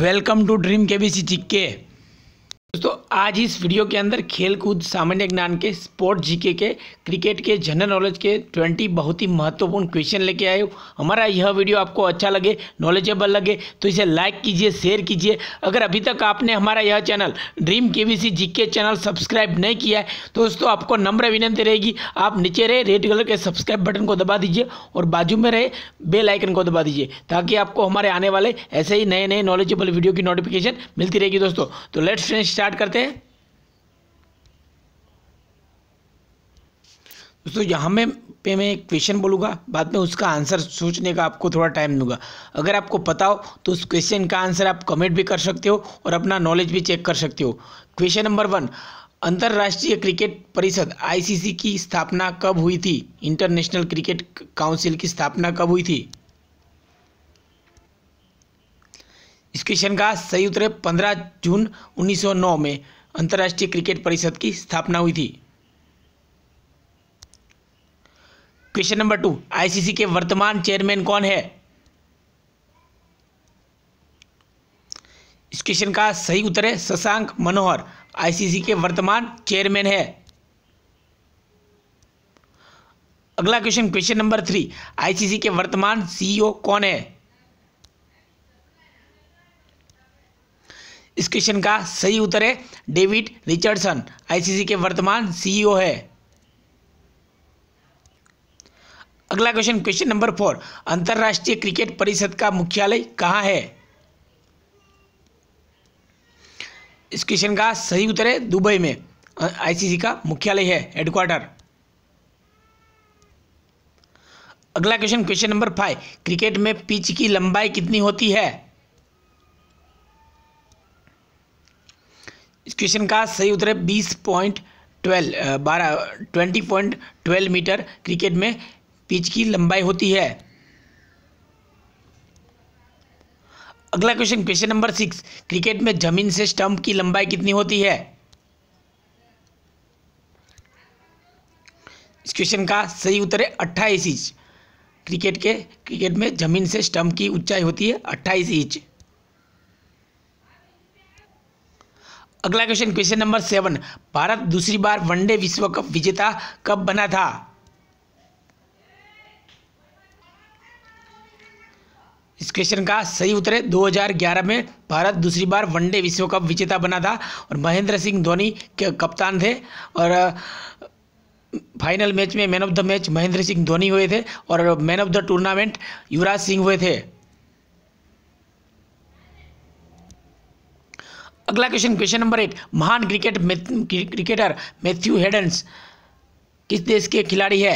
welcome to dream K B C चिक्के दोस्तों आज इस वीडियो के अंदर खेलकूद सामान्य ज्ञान के स्पोर्ट जीके के क्रिकेट के जनरल नॉलेज के 20 बहुत ही महत्वपूर्ण क्वेश्चन लेके आए हो हमारा यह वीडियो आपको अच्छा लगे नॉलेजेबल लगे तो इसे लाइक कीजिए शेयर कीजिए अगर अभी तक आपने हमारा यह channel dream KVC GK channel subscribe नहीं किया है तो दोस्तों आपको नम्र विनंती रहेगी आप नीचे रहे रेड कलर के सब्सक्राइब बटन को दबा दीजिए और बाजू में रहे बेलाइकन को दबा दीजिए ताकि आपको हमारे आने वाले ऐसे ही नए नए नॉलेजेबल वीडियो की नोटिफिकेशन मिलती रहेगी दोस्तों तो लेट्स स्टार्ट करते हैं दोस्तों यहाँ में पे मैं एक क्वेश्चन बोलूँगा बाद में उसका आंसर सोचने का आपको थोड़ा टाइम दूंगा अगर आपको पता हो तो उस क्वेश्चन का आंसर आप कमेंट भी कर सकते हो और अपना नॉलेज भी चेक कर सकते हो क्वेश्चन नंबर वन अंतर्राष्ट्रीय क्रिकेट परिषद आईसीसी की स्थापना कब हुई थी इंटरनेशनल क्रिकेट काउंसिल की स्थापना कब हुई थी इस क्वेश्चन का सही उत्तर है पंद्रह जून नौ में अंतर्राष्ट्रीय क्रिकेट परिषद की स्थापना हुई थी क्वेश्चन नंबर टू आईसीसी के वर्तमान चेयरमैन कौन है इस क्वेश्चन का सही उत्तर है शशांक मनोहर आईसीसी के वर्तमान चेयरमैन है अगला question question number three ICC के वर्तमान सीईओ e कौन है इस क्वेश्चन का सही उत्तर है डेविड रिचर्डसन आईसीसी के वर्तमान सीईओ है अगला क्वेश्चन क्वेश्चन नंबर फोर अंतर्राष्ट्रीय क्रिकेट परिषद का मुख्यालय कहां है इस क्वेश्चन का सही उत्तर है दुबई में आईसीसी का मुख्यालय है हेडक्वार्टर अगला question question number five cricket में पिच की लंबाई कितनी होती है इस क्वेश्चन का सही उत्तर है बीस पॉइंट ट्वेल्व बारह twenty point twelve metre cricket में पिच की लंबाई होती है अगला question question number six cricket में जमीन से स्टंप की लंबाई कितनी होती है इस क्वेश्चन का सही उत्तर है अट्ठाईस इंच क्रिकेट के क्रिकेट में जमीन से स्टंप की ऊंचाई होती है अट्ठाईस इंच अगला question question number seven Bharat दूसरी बार वनडे विश्व कप विजेता कब बना था इस क्वेश्चन का सही उत्तर है 2011 में भारत दूसरी बार वनडे विश्व कप विजेता बना था और महेंद्र सिंह धोनी के कप्तान थे और फाइनल मैच में man of the match Mahendra Singh Dhoni हुए थे और man of the tournament Yuvraj Singh हुए थे अगला क्वेश्चन क्वेश्चन नंबर एट महान क्रिकेट क्रिकेटर मैथ्यू हेडन्स किस देश के खिलाड़ी है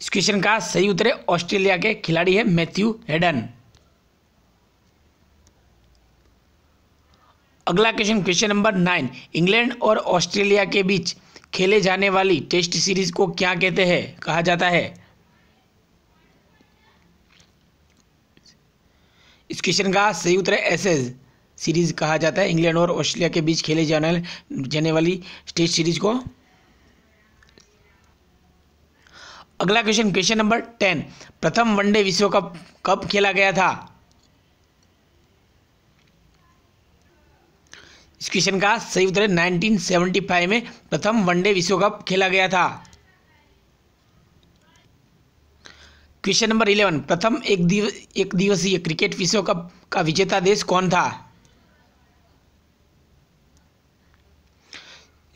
इस क्वेश्चन का सही उत्तर है ऑस्ट्रेलिया के खिलाड़ी है मैथ्यू हेडन अगला question question number nine England और ऑस्ट्रेलिया के बीच खेले जाने वाली टेस्ट सीरीज को क्या कहते हैं कहा जाता है क्वेश्चन का सही उत्तर एस एसेज सीरीज कहा जाता है इंग्लैंड और ऑस्ट्रेलिया के बीच खेले जाने जाने वाली टेस्ट सीरीज को अगला क्वेश्चन क्वेश्चन नंबर टेन प्रथम वनडे विश्व कप कब खेला गया था इस क्वेश्चन का सही उत्तर है 1975 में प्रथम वनडे विश्व कप खेला गया था क्वेश्चन नंबर इलेवन प्रथम एक दिव एक दिवसीय क्रिकेट विश्व कप का विजेता देश कौन था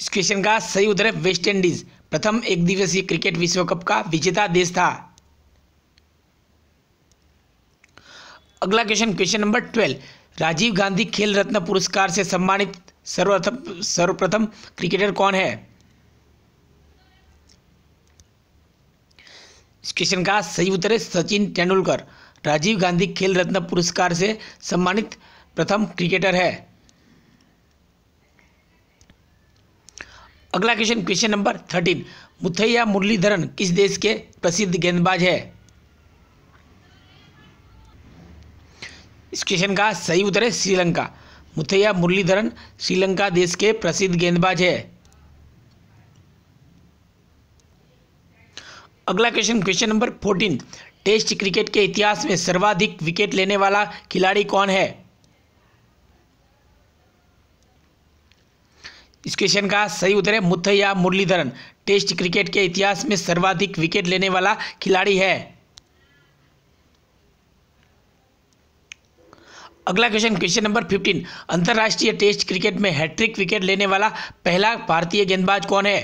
इस क्वेश्चन का सही उत्तर है वेस्ट इंडीज प्रथम एक दिवसीय क्रिकेट विश्व कप का विजेता देश था अगला question question number twelve Rajiv Gandhi Khel Ratna पुरस्कार से सम्मानित सर्वप्रथम सर्वप्रथम क्रिकेटर कौन है इस क्वेश्चन का सही उत्तर है सचिन तेंदुलकर राजीव गांधी खेल रत्न पुरस्कार से सम्मानित प्रथम क्रिकेटर है अगला question question number thirteen Muttiah Muralitharan किस देश के प्रसिद्ध गेंदबाज है इस क्वेश्चन का सही उत्तर है श्रीलंका मुथैया मुरलीधरन श्रीलंका देश के प्रसिद्ध गेंदबाज है अगला question question number fourteen test cricket के इतिहास में सर्वाधिक विकेट लेने वाला खिलाड़ी कौन है इस क्वेश्चन का सही उत्तर है मुथैया मुरलीधरन टेस्ट क्रिकेट के इतिहास में सर्वाधिक विकेट लेने वाला खिलाड़ी है अगला क्वेश्चन क्वेश्चन नंबर फिफ्टीन अंतर्राष्ट्रीय टेस्ट क्रिकेट में हैट्रिक विकेट लेने वाला पहला भारतीय गेंदबाज कौन है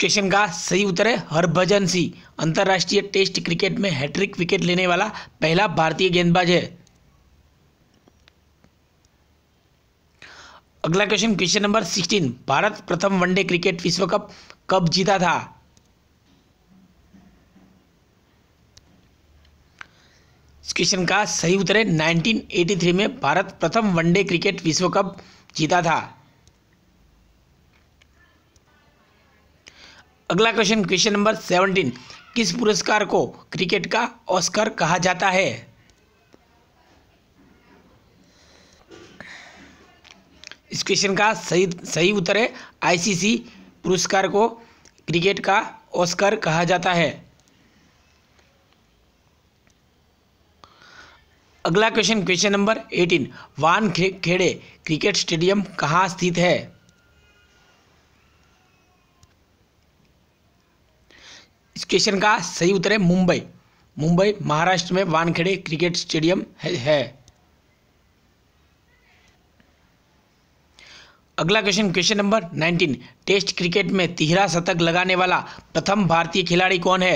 क्वेश्चन का सही उत्तर है हरभजन सिंह अंतर्राष्ट्रीय टेस्ट क्रिकेट में हैट्रिक विकेट लेने वाला पहला भारतीय गेंदबाज है अगला question question number sixteen Bharat प्रथम वनडे क्रिकेट विश्व कप कब जीता था इस क्वेश्चन का सही उत्तर है 1983 में भारत प्रथम वनडे क्रिकेट विश्व कप जीता था अगला क्वेश्चन क्वेश्चन नंबर सेवनटीन किस पुरस्कार को क्रिकेट का ऑस्कर कहा जाता है इस क्वेश्चन का सही सही उत्तर है आईसीसी पुरस्कार को क्रिकेट का ऑस्कर कहा जाता है अगला question question number eighteen Wankhede cricket stadium कहाँ स्थित है इस क्वेश्चन का सही उत्तर है मुंबई मुंबई महाराष्ट्र में वानखेड़े क्रिकेट स्टेडियम है अगला question question number 19 test cricket में तिहरा शतक लगाने वाला प्रथम भारतीय खिलाड़ी कौन है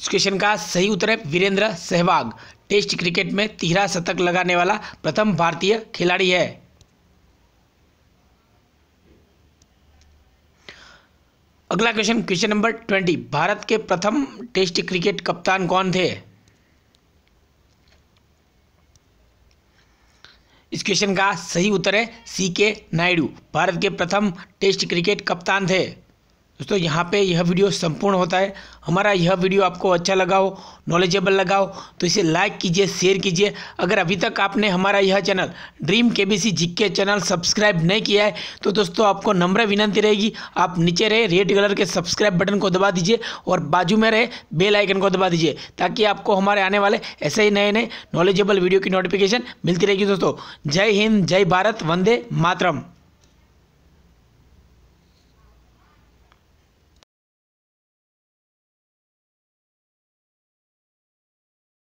इस क्वेश्चन का सही उत्तर है वीरेंद्र सहवाग टेस्ट क्रिकेट में तिहरा शतक लगाने वाला प्रथम भारतीय खिलाड़ी है अगला question question number twenty Bharat के प्रथम टेस्ट क्रिकेट कप्तान कौन थे इस क्वेश्चन का सही उत्तर है सी के नायडू भारत के प्रथम टेस्ट क्रिकेट कप्तान थे दोस्तों यहाँ पे यह वीडियो संपूर्ण होता है हमारा यह वीडियो आपको अच्छा लगा हो नॉलेजेबल लगा हो तो इसे लाइक कीजिए शेयर कीजिए अगर अभी तक आपने हमारा यह channel dream K B C के चैनल सब्सक्राइब नहीं किया है तो दोस्तों आपको नम्र विनंती रहेगी आप नीचे रहे रेड कलर के सब्सक्राइब बटन को दबा दीजिए और बाजू में रहे बेल आइकन को दबा दीजिए ताकि आपको हमारे आने वाले ऐसे ही नए नए नॉलेजेबल वीडियो की नोटिफिकेशन मिलती रहेगी दोस्तों जय हिंद जय भारत वंदे मातरम